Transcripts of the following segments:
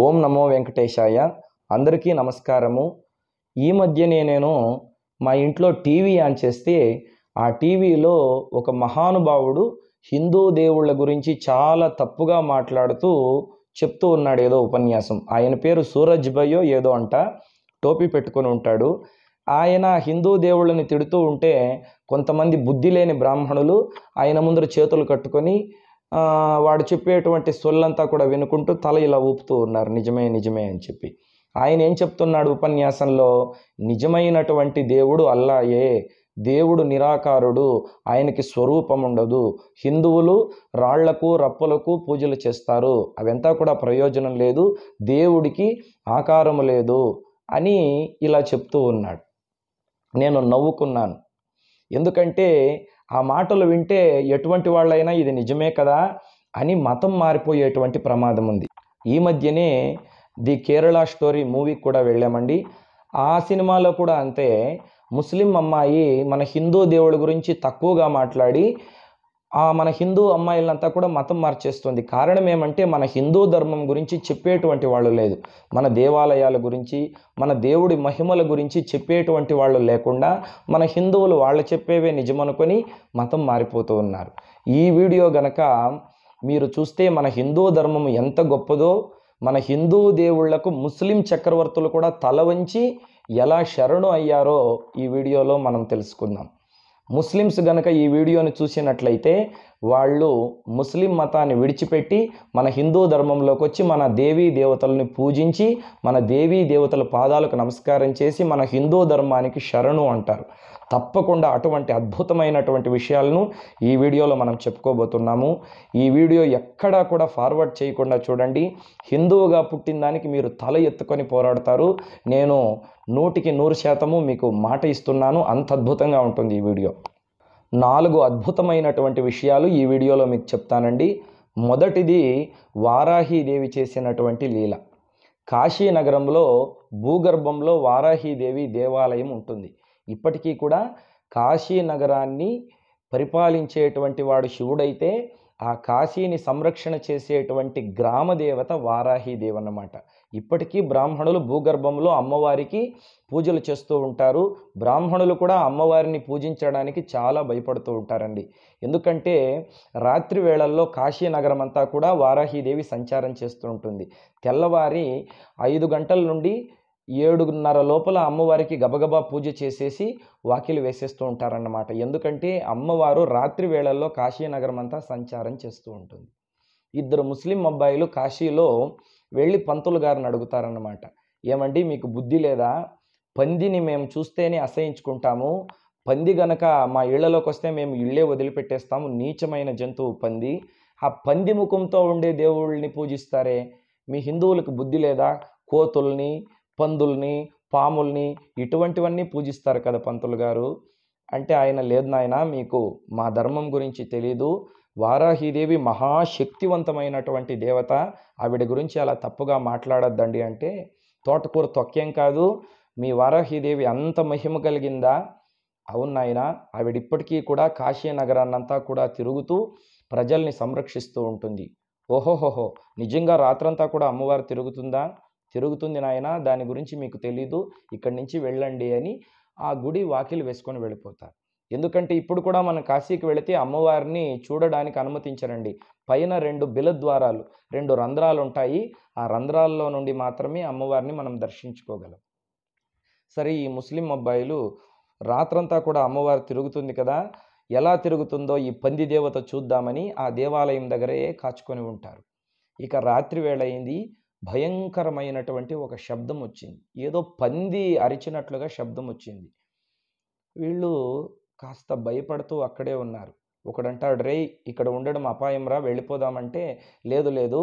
ఓం నమో వెంకటేశాయ అందరికీ నమస్కారము ఈ మధ్య నేను మా ఇంట్లో టీవీ ఆన్ చేస్తే ఆ టీవీలో ఒక మహానుభావుడు హిందూ దేవుళ్ళ గురించి చాలా తప్పుగా మాట్లాడుతూ చెప్తూ ఉన్నాడు ఏదో ఉపన్యాసం ఆయన పేరు సూరజ్ భయో ఏదో అంట టోపీ పెట్టుకొని ఉంటాడు ఆయన హిందూ దేవుళ్ళని తిడుతూ ఉంటే కొంతమంది బుద్ధి లేని బ్రాహ్మణులు ఆయన ముందర చేతులు కట్టుకొని వాడు చెప్పేటువంటి సొల్లంతా కూడా వినుకుంటూ తల ఇలా ఊపుతూ ఉన్నారు నిజమే నిజమే అని చెప్పి ఆయన ఏం చెప్తున్నాడు ఉపన్యాసంలో నిజమైనటువంటి దేవుడు అల్లాయే దేవుడు నిరాకారుడు ఆయనకి స్వరూపం ఉండదు హిందువులు రాళ్లకు రప్పలకు పూజలు చేస్తారు అవంతా కూడా ప్రయోజనం లేదు దేవుడికి ఆకారము లేదు అని ఇలా చెప్తూ ఉన్నాడు నేను నవ్వుకున్నాను ఎందుకంటే ఆ మాటలు వింటే ఎటువంటి వాళ్ళైనా ఇది నిజమే కదా అని మతం మారిపోయేటువంటి ప్రమాదం ఉంది ఈ మధ్యనే ది కేరళ స్టోరీ మూవీకి కూడా వెళ్ళామండి ఆ సినిమాలో కూడా అంతే ముస్లిం అమ్మాయి మన హిందూ దేవుడి గురించి తక్కువగా మాట్లాడి మన హిందూ అమ్మాయిలంతా కూడా మతం మార్చేస్తుంది కారణం ఏమంటే మన హిందూ ధర్మం గురించి చెప్పేటువంటి వాళ్ళు లేదు మన దేవాలయాల గురించి మన దేవుడి మహిమల గురించి చెప్పేటువంటి వాళ్ళు లేకుండా మన హిందువులు వాళ్ళు చెప్పేవే నిజమనుకొని మతం మారిపోతూ ఉన్నారు ఈ వీడియో గనక మీరు చూస్తే మన హిందూ ధర్మం ఎంత గొప్పదో మన హిందూ దేవుళ్లకు ముస్లిం చక్రవర్తులు కూడా తల వంచి ఎలా శరణు అయ్యారో ఈ వీడియోలో మనం తెలుసుకుందాం ముస్లిమ్స్ గనక ఈ వీడియోని చూసినట్లయితే వాళ్ళు ముస్లిం మతాన్ని విడిచిపెట్టి మన హిందూ ధర్మంలోకి వచ్చి మన దేవీ దేవతలని పూజించి మన దేవీ దేవతల పాదాలకు నమస్కారం చేసి మన హిందూ ధర్మానికి శరణు అంటారు తప్పకుండా అటువంటి అద్భుతమైనటువంటి విషయాలను ఈ వీడియోలో మనం చెప్పుకోబోతున్నాము ఈ వీడియో ఎక్కడా కూడా ఫార్వర్డ్ చేయకుండా చూడండి హిందువుగా పుట్టిన దానికి మీరు తల ఎత్తుకొని పోరాడతారు నేను నూటికి నూరు శాతము మీకు మాట ఇస్తున్నాను అంత అద్భుతంగా ఉంటుంది ఈ వీడియో నాలుగు అద్భుతమైనటువంటి విషయాలు ఈ వీడియోలో మీకు చెప్తానండి మొదటిది వారాహీదేవి చేసినటువంటి లీల కాశీ నగరంలో భూగర్భంలో వారాహీదేవి దేవాలయం ఉంటుంది ఇప్పటికీ కూడా కాశీ నగరాన్ని పరిపాలించేటువంటి వాడు శివుడైతే ఆ కాశీని సంరక్షణ చేసేటువంటి గ్రామదేవత వారాహీదేవి అన్నమాట ఇప్పటికీ బ్రాహ్మణులు భూగర్భంలో అమ్మవారికి పూజలు చేస్తూ ఉంటారు బ్రాహ్మణులు కూడా అమ్మవారిని పూజించడానికి చాలా భయపడుతూ ఉంటారండి ఎందుకంటే రాత్రి వేళల్లో కాశీ నగరం అంతా కూడా వారాహీదేవి సంచారం చేస్తూ ఉంటుంది తెల్లవారి ఐదు గంటల నుండి ఏడున్నర లోపల అమ్మవారికి గబగబా పూజ చేసేసి వాకిలు వేసేస్తూ ఉంటారన్నమాట ఎందుకంటే అమ్మవారు రాత్రి వేళల్లో కాశీనగరం అంతా సంచారం చేస్తూ ఉంటుంది ఇద్దరు ముస్లిం అబ్బాయిలు కాశీలో వెళ్ళి పంతులు గారిని అడుగుతారన్నమాట ఏమండి మీకు బుద్ధి లేదా పందిని మేము చూస్తేనే అసహించుకుంటాము పంది గనక మా ఇళ్లలోకి వస్తే మేము ఇళ్లే వదిలిపెట్టేస్తాము నీచమైన జంతువు పంది ఆ పంది ముఖంతో ఉండే దేవుళ్ళని పూజిస్తారే మీ హిందువులకు బుద్ధి లేదా కోతుల్ని పందుల్ని పాముల్ని ఇటువంటివన్నీ పూజిస్తారు కదా పంతులు గారు అంటే ఆయన లేదు నాయన మీకు మా ధర్మం గురించి తెలీదు వారాహీదేవి మహాశక్తివంతమైనటువంటి దేవత ఆవిడ గురించి అలా తప్పుగా మాట్లాడొద్దండి అంటే తోటకూర తొక్కేం కాదు మీ వారాహీదేవి అంత మహిమ కలిగిందా అవును నాయన ఆవిడ ఇప్పటికీ కూడా కాశీ నగరాన్నంతా కూడా తిరుగుతూ ప్రజల్ని సంరక్షిస్తూ ఉంటుంది ఓహోహోహో నిజంగా రాత్రంతా కూడా అమ్మవారు తిరుగుతుందా తిరుగుతుంది నాయన దాని గురించి మీకు తెలీదు ఇక్కడి నుంచి వెళ్ళండి అని ఆ గుడి వాకిలు వేసుకొని వెళ్ళిపోతారు ఎందుకంటే ఇప్పుడు కూడా మనం కాశీకి వెళితే అమ్మవారిని చూడడానికి అనుమతించరండి పైన రెండు బిల ద్వారాలు రెండు రంధ్రాలు ఉంటాయి ఆ రంధ్రాల్లో నుండి మాత్రమే అమ్మవారిని మనం దర్శించుకోగలం సరే ఈ ముస్లిం అబ్బాయిలు రాత్రంతా కూడా అమ్మవారు తిరుగుతుంది కదా ఎలా తిరుగుతుందో ఈ పంది దేవత చూద్దామని ఆ దేవాలయం దగ్గరే కాచుకొని ఉంటారు ఇక రాత్రి వేళ అయింది భయంకరమైనటువంటి ఒక శబ్దం వచ్చింది ఏదో పంది అరిచినట్లుగా శబ్దం వచ్చింది వీళ్ళు కాస్త భయపడుతూ అక్కడే ఉన్నారు ఒకడంటాడు రే ఇక్కడ ఉండడం అపాయం రా వెళ్ళిపోదామంటే లేదు లేదు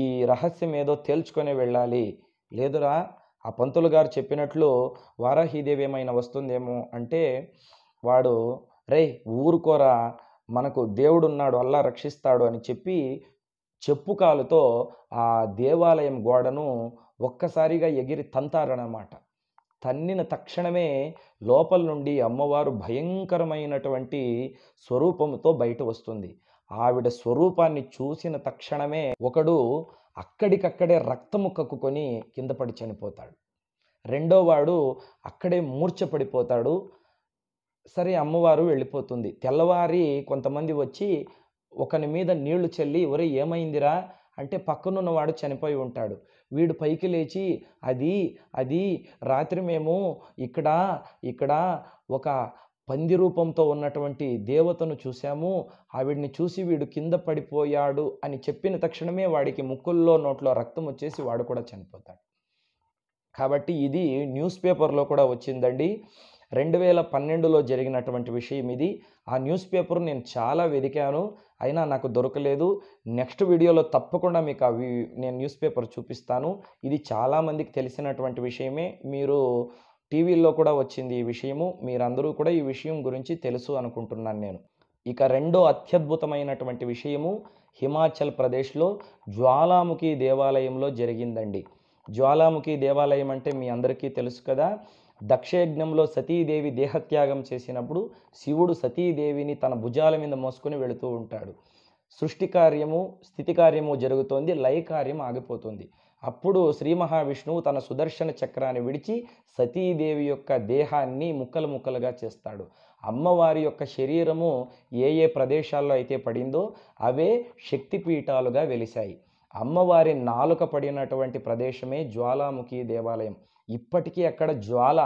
ఈ రహస్యం ఏదో తేల్చుకొని వెళ్ళాలి లేదురా ఆ పంతులు గారు చెప్పినట్లు వారాహీదేవి ఏమైనా వస్తుందేమో అంటే వాడు రే ఊరుకోరా మనకు దేవుడున్నాడు అల్లా రక్షిస్తాడు అని చెప్పి చెప్పుకాలతో ఆ దేవాలయం గోడను ఒక్కసారిగా ఎగిరి తంతారనమాట తన్నిన తక్షణమే లోపల నుండి అమ్మవారు భయంకరమైనటువంటి స్వరూపంతో బయట వస్తుంది ఆవిడ స్వరూపాన్ని చూసిన తక్షణమే ఒకడు అక్కడికక్కడే రక్తము కక్కుకొని కింద పడి చనిపోతాడు రెండోవాడు అక్కడే మూర్చపడిపోతాడు పడిపోతాడు సరే అమ్మవారు వెళ్ళిపోతుంది తెల్లవారి కొంతమంది వచ్చి ఒకని మీద నీళ్లు చల్లి ఒరే ఏమైందిరా అంటే పక్కనున్నవాడు చనిపోయి ఉంటాడు వీడు పైకి లేచి అది అది రాత్రి మేము ఇక్కడ ఇక్కడ ఒక పంది రూపంతో ఉన్నటువంటి దేవతను చూశాము ఆవిడ్ని చూసి వీడు కింద పడిపోయాడు అని చెప్పిన తక్షణమే వాడికి ముక్కుల్లో నోట్లో రక్తం వచ్చేసి వాడు కూడా చనిపోతాడు కాబట్టి ఇది న్యూస్ పేపర్లో కూడా వచ్చిందండి రెండు వేల పన్నెండులో జరిగినటువంటి విషయం ఇది ఆ న్యూస్ పేపర్ నేను చాలా వెదికాను అయినా నాకు దొరకలేదు నెక్స్ట్ వీడియోలో తప్పకుండా మీకు అవి నేను న్యూస్ పేపర్ చూపిస్తాను ఇది చాలామందికి తెలిసినటువంటి విషయమే మీరు టీవీల్లో కూడా వచ్చింది ఈ విషయము మీరందరూ కూడా ఈ విషయం గురించి తెలుసు అనుకుంటున్నాను నేను ఇక రెండో అత్యద్భుతమైనటువంటి విషయము హిమాచల్ ప్రదేశ్లో జ్వాలాముఖి దేవాలయంలో జరిగిందండి జ్వాలాముఖి దేవాలయం అంటే మీ అందరికీ తెలుసు కదా దక్షయజ్ఞంలో సతీదేవి దేహత్యాగం చేసినప్పుడు శివుడు సతీదేవిని తన భుజాల మీద మోసుకొని వెళుతూ ఉంటాడు సృష్టి కార్యము స్థితి కార్యము జరుగుతోంది లయ కార్యం ఆగిపోతుంది అప్పుడు శ్రీ మహావిష్ణువు తన సుదర్శన చక్రాన్ని విడిచి సతీదేవి యొక్క దేహాన్ని ముక్కలు ముక్కలుగా చేస్తాడు అమ్మవారి యొక్క శరీరము ఏ ఏ ప్రదేశాల్లో అయితే పడిందో అవే శక్తిపీఠాలుగా వెలిశాయి అమ్మవారి నాలుక పడినటువంటి ప్రదేశమే జ్వాలాముఖి దేవాలయం ఇప్పటికీ అక్కడ జ్వాల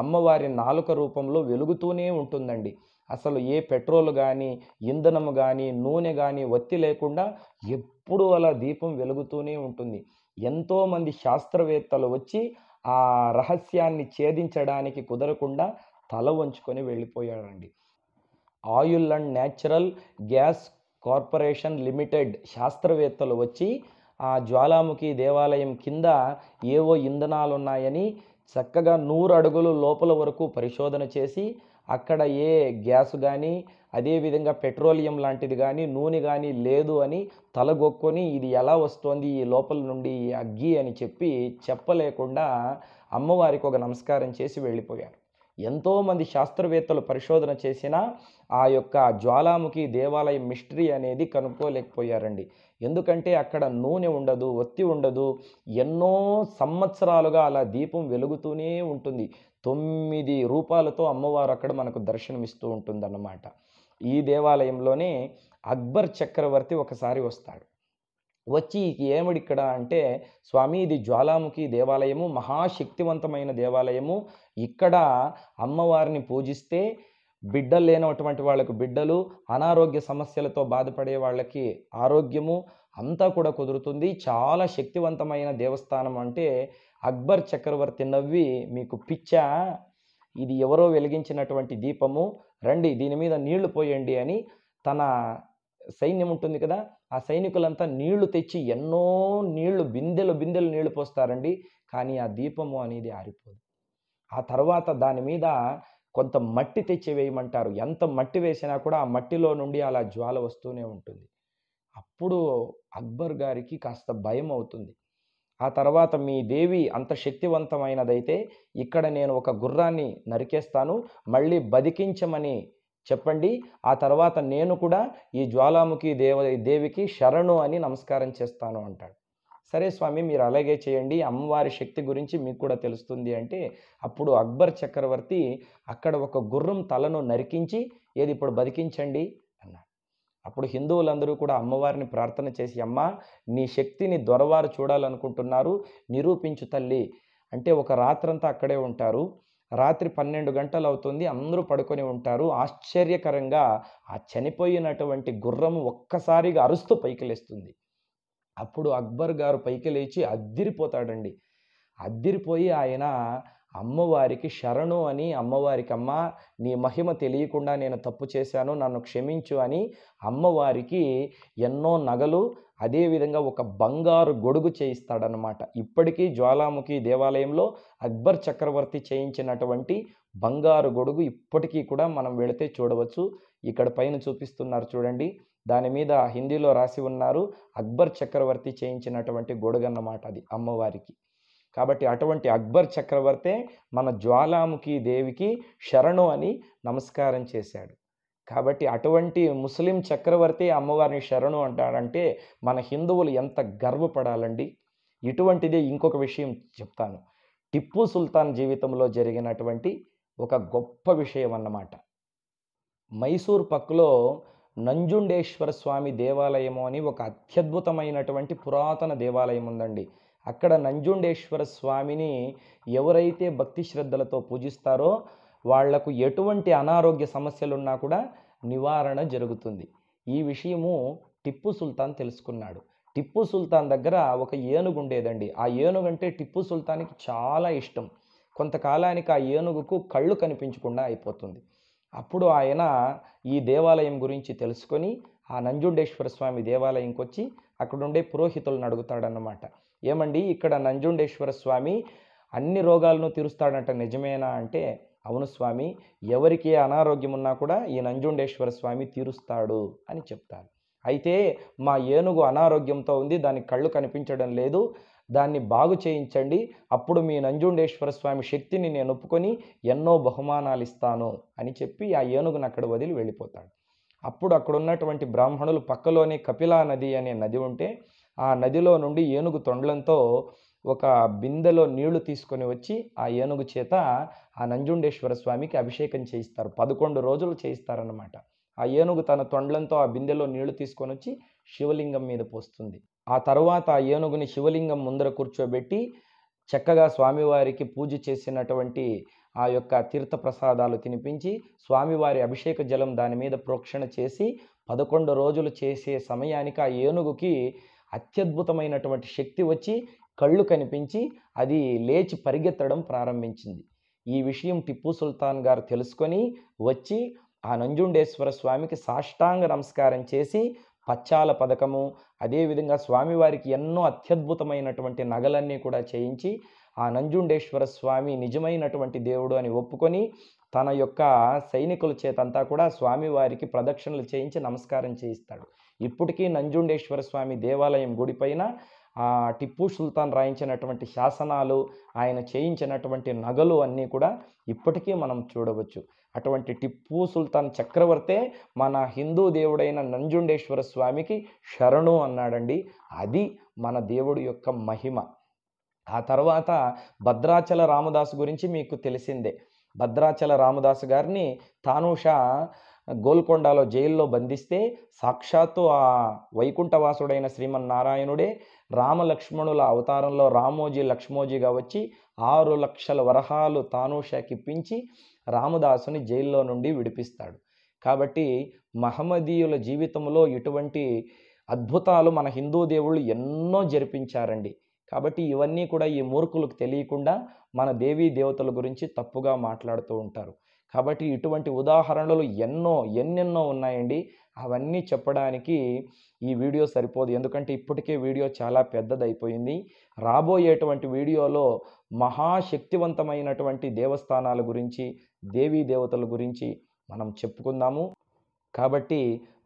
అమ్మవారి నాలుక రూపంలో వెలుగుతూనే ఉంటుందండి అసలు ఏ పెట్రోల్ కానీ ఇంధనము కానీ నూనె కానీ ఒత్తి లేకుండా ఎప్పుడూ అలా దీపం వెలుగుతూనే ఉంటుంది ఎంతోమంది శాస్త్రవేత్తలు వచ్చి ఆ రహస్యాన్ని ఛేదించడానికి కుదరకుండా తల వంచుకొని వెళ్ళిపోయారండి oil and natural gas corporation limited శాస్త్రవేత్తలు వచ్చి ఆ జ్వాలాముఖి దేవాలయం కింద ఏవో ఇంధనాలు ఉన్నాయని చక్కగా నూరు అడుగులు లోపల వరకు పరిశోధన చేసి అక్కడ ఏ గ్యాస్ కానీ అదేవిధంగా పెట్రోలియం లాంటిది కానీ నూనె కానీ లేదు అని తలగొక్కొని ఇది ఎలా వస్తోంది ఈ లోపల నుండి అగ్గి అని చెప్పి చెప్పలేకుండా అమ్మవారికి ఒక నమస్కారం చేసి వెళ్ళిపోయారు ఎంతోమంది శాస్త్రవేత్తలు పరిశోధన చేసిన ఆ యొక్క జ్వాలాముఖి దేవాలయం మిస్టరీ అనేది కనుక్కోలేకపోయారండి ఎందుకంటే అక్కడ నూనె ఉండదు ఒత్తి ఉండదు ఎన్నో సంవత్సరాలుగా అలా దీపం వెలుగుతూనే ఉంటుంది తొమ్మిది రూపాలతో అమ్మవారు అక్కడ మనకు దర్శనమిస్తూ ఉంటుందన్నమాట ఈ దేవాలయంలోనే అక్బర్ చక్రవర్తి ఒకసారి వస్తాడు వచ్చి ఏమిడి ఇక్కడ అంటే స్వామి ఇది జ్వాలాముఖి దేవాలయము మహాశక్తివంతమైన దేవాలయము ఇక్కడ అమ్మవారిని పూజిస్తే బిడ్డలు లేనటువంటి వాళ్ళకు బిడ్డలు అనారోగ్య సమస్యలతో బాధపడే వాళ్ళకి ఆరోగ్యము అంతా కూడా కుదురుతుంది చాలా శక్తివంతమైన దేవస్థానం అంటే అక్బర్ చక్రవర్తి నవ్వి మీకు పిచ్చా ఇది ఎవరో వెలిగించినటువంటి దీపము రండి దీని మీద నీళ్లు పోయండి అని తన సైన్యం ఉంటుంది కదా ఆ సైనికులంతా నీళ్లు తెచ్చి ఎన్నో నీళ్లు బిందెలు బిందెలు నీళ్లు పోస్తారండి కానీ ఆ దీపము అనేది ఆరిపోదు ఆ తర్వాత దాని మీద కొంత మట్టి తెచ్చి వేయమంటారు ఎంత మట్టి వేసినా కూడా ఆ మట్టిలో నుండి అలా జ్వాల వస్తూనే ఉంటుంది అప్పుడు అక్బర్ గారికి కాస్త భయం అవుతుంది ఆ తర్వాత మీ దేవి అంత శక్తివంతమైనదైతే ఇక్కడ నేను ఒక గుర్రాన్ని నరికేస్తాను మళ్ళీ బతికించమని చెప్పండి ఆ తర్వాత నేను కూడా ఈ జ్వాలాముఖి దేవ దేవికి శరణు అని నమస్కారం చేస్తాను అంటాడు సరే స్వామి మీరు అలాగే చేయండి అమ్మవారి శక్తి గురించి మీకు కూడా తెలుస్తుంది అంటే అప్పుడు అక్బర్ చక్రవర్తి అక్కడ ఒక గుర్రం తలను నరికించి ఏది ఇప్పుడు బతికించండి అన్నాడు అప్పుడు హిందువులందరూ కూడా అమ్మవారిని ప్రార్థన చేసి అమ్మ నీ శక్తిని దొరవారు చూడాలనుకుంటున్నారు నిరూపించు తల్లి అంటే ఒక రాత్రంతా అక్కడే ఉంటారు రాత్రి పన్నెండు గంటలు అవుతుంది అందరూ పడుకొని ఉంటారు ఆశ్చర్యకరంగా ఆ చనిపోయినటువంటి గుర్రము ఒక్కసారిగా అరుస్తూ పైకి లేస్తుంది అప్పుడు అక్బర్ గారు పైకి లేచి అద్దిరిపోతాడండి అద్దిరిపోయి ఆయన అమ్మవారికి శరణు అని అమ్మవారికి అమ్మ నీ మహిమ తెలియకుండా నేను తప్పు చేశాను నన్ను క్షమించు అని అమ్మవారికి ఎన్నో నగలు అదేవిధంగా ఒక బంగారు గొడుగు చేయిస్తాడనమాట ఇప్పటికీ జ్వాలాముఖి దేవాలయంలో అక్బర్ చక్రవర్తి చేయించినటువంటి బంగారు గొడుగు ఇప్పటికీ కూడా మనం వెళితే చూడవచ్చు ఇక్కడ పైన చూపిస్తున్నారు చూడండి దాని మీద హిందీలో రాసి ఉన్నారు అక్బర్ చక్రవర్తి చేయించినటువంటి గొడుగు అన్నమాట అది అమ్మవారికి కాబట్టి అటువంటి అక్బర్ చక్రవర్తే మన జ్వాలాముఖి దేవికి శరణు అని నమస్కారం చేశాడు కాబట్టి అటువంటి ముస్లిం చక్రవర్తి అమ్మవారిని శరణు అంటాడంటే మన హిందువులు ఎంత గర్వపడాలండి ఇటువంటిదే ఇంకొక విషయం చెప్తాను టిప్పు సుల్తాన్ జీవితంలో జరిగినటువంటి ఒక గొప్ప విషయం అన్నమాట మైసూర్ పక్కలో నంజుండేశ్వర స్వామి దేవాలయము అని ఒక అత్యద్భుతమైనటువంటి పురాతన దేవాలయం ఉందండి అక్కడ నంజుండేశ్వర స్వామిని ఎవరైతే భక్తి శ్రద్ధలతో పూజిస్తారో వాళ్లకు ఎటువంటి అనారోగ్య సమస్యలున్నా కూడా నివారణ జరుగుతుంది ఈ విషయము టిప్పు సుల్తాన్ తెలుసుకున్నాడు టిప్పు సుల్తాన్ దగ్గర ఒక ఏనుగు ఉండేదండి ఆ ఏనుగు అంటే టిప్పు సుల్తాన్కి చాలా ఇష్టం కొంతకాలానికి ఆ ఏనుగుకు కళ్ళు కనిపించకుండా అయిపోతుంది అప్పుడు ఆయన ఈ దేవాలయం గురించి తెలుసుకొని ఆ నంజుండేశ్వర స్వామి దేవాలయంకి వచ్చి అక్కడుండే పురోహితులను అడుగుతాడనమాట ఏమండి ఇక్కడ నంజుండేశ్వర స్వామి అన్ని రోగాలను తీరుస్తాడంట నిజమేనా అంటే అవును స్వామి ఎవరికి అనారోగ్యం ఉన్నా కూడా ఈ నంజుండేశ్వర స్వామి తీరుస్తాడు అని చెప్తారు అయితే మా ఏనుగు అనారోగ్యంతో ఉంది దాని కళ్ళు కనిపించడం లేదు దాన్ని బాగు చేయించండి అప్పుడు మీ నంజుండేశ్వర స్వామి శక్తిని నేను ఒప్పుకొని ఎన్నో బహుమానాలు ఇస్తాను అని చెప్పి ఆ ఏనుగును అక్కడ వదిలి వెళ్ళిపోతాడు అప్పుడు అక్కడ ఉన్నటువంటి బ్రాహ్మణులు పక్కలోనే కపిలా నది అనే నది ఉంటే ఆ నదిలో నుండి ఏనుగు తొండలంతో ఒక బిందెలో నీళ్లు తీసుకొని వచ్చి ఆ ఏనుగు చేత ఆ నంజుండేశ్వర స్వామికి అభిషేకం చేయిస్తారు పదకొండు రోజులు చేయిస్తారనమాట ఆ ఏనుగు తన తొండలంతో ఆ బిందెలో నీళ్లు తీసుకొని వచ్చి శివలింగం మీద పోస్తుంది ఆ తర్వాత ఆ ఏనుగుని శివలింగం ముందర కూర్చోబెట్టి చక్కగా స్వామివారికి పూజ చేసినటువంటి ఆ యొక్క తీర్థ ప్రసాదాలు తినిపించి స్వామివారి అభిషేక జలం దాని మీద ప్రోక్షణ చేసి పదకొండు రోజులు చేసే సమయానికి ఆ ఏనుగుకి అత్యద్భుతమైనటువంటి శక్తి వచ్చి కళ్ళు కనిపించి అది లేచి పరిగెత్తడం ప్రారంభించింది ఈ విషయం టిప్పు సుల్తాన్ గారు తెలుసుకొని వచ్చి ఆ నంజుండేశ్వర స్వామికి సాష్టాంగ నమస్కారం చేసి పచ్చాల పథకము అదేవిధంగా స్వామివారికి ఎన్నో అత్యద్భుతమైనటువంటి నగలన్నీ కూడా చేయించి ఆ నంజుండేశ్వర స్వామి నిజమైనటువంటి దేవుడు అని ఒప్పుకొని తన యొక్క సైనికుల చేతంతా కూడా స్వామివారికి ప్రదక్షిణలు చేయించి నమస్కారం చేయిస్తాడు ఇప్పటికీ నంజుండేశ్వర స్వామి దేవాలయం గుడిపైన టిప్పు సుల్తాన్ రాయించినటువంటి శాసనాలు ఆయన చేయించినటువంటి నగలు అన్నీ కూడా ఇప్పటికీ మనం చూడవచ్చు అటువంటి టిప్పు సుల్తాన్ చక్రవర్తే మన హిందూ దేవుడైన నంజుండేశ్వర స్వామికి శరణు అన్నాడండి అది మన దేవుడి యొక్క మహిమ ఆ తర్వాత భద్రాచల రామదాసు గురించి మీకు తెలిసిందే భద్రాచల రామదాసు గారిని తానుషా గోల్కొండలో జైల్లో బంధిస్తే సాక్షాత్తు ఆ వైకుంఠవాసుడైన శ్రీమన్నారాయణుడే రామలక్ష్మణుల అవతారంలో రామోజీ లక్ష్మోజీగా వచ్చి ఆరు లక్షల వరహాలు తాను షాకిప్పించి రామదాసుని జైల్లో నుండి విడిపిస్తాడు కాబట్టి మహమ్మదీయుల జీవితంలో ఇటువంటి అద్భుతాలు మన హిందూ దేవుళ్ళు ఎన్నో జరిపించారండి కాబట్టి ఇవన్నీ కూడా ఈ మూర్ఖులకు తెలియకుండా మన దేవీ దేవతల గురించి తప్పుగా మాట్లాడుతూ ఉంటారు కాబట్టి ఇటువంటి ఉదాహరణలు ఎన్నో ఎన్నెన్నో ఉన్నాయండి అవన్నీ చెప్పడానికి ఈ వీడియో సరిపోదు ఎందుకంటే ఇప్పటికే వీడియో చాలా పెద్దదైపోయింది రాబోయేటువంటి వీడియోలో మహాశక్తివంతమైనటువంటి దేవస్థానాల గురించి దేవీ దేవతల గురించి మనం చెప్పుకుందాము కాబట్టి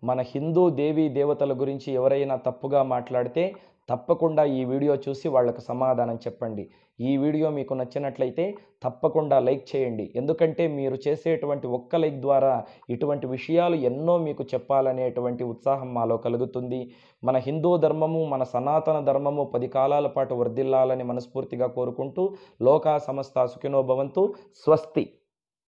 మన హిందూ దేవీ దేవతల గురించి ఎవరైనా తప్పుగా మాట్లాడితే తప్పకుండా ఈ వీడియో చూసి వాళ్ళకు సమాధానం చెప్పండి ఈ వీడియో మీకు నచ్చినట్లయితే తప్పకుండా లైక్ చేయండి ఎందుకంటే మీరు చేసేటువంటి ఒక్క లైక్ ద్వారా ఇటువంటి విషయాలు ఎన్నో మీకు చెప్పాలనేటువంటి ఉత్సాహం మాలో కలుగుతుంది మన హిందూ ధర్మము మన సనాతన ధర్మము పది కాలాల పాటు వర్ధిల్లాలని మనస్ఫూర్తిగా కోరుకుంటూ లోకా సమస్త సుఖినోభవంతు స్వస్తి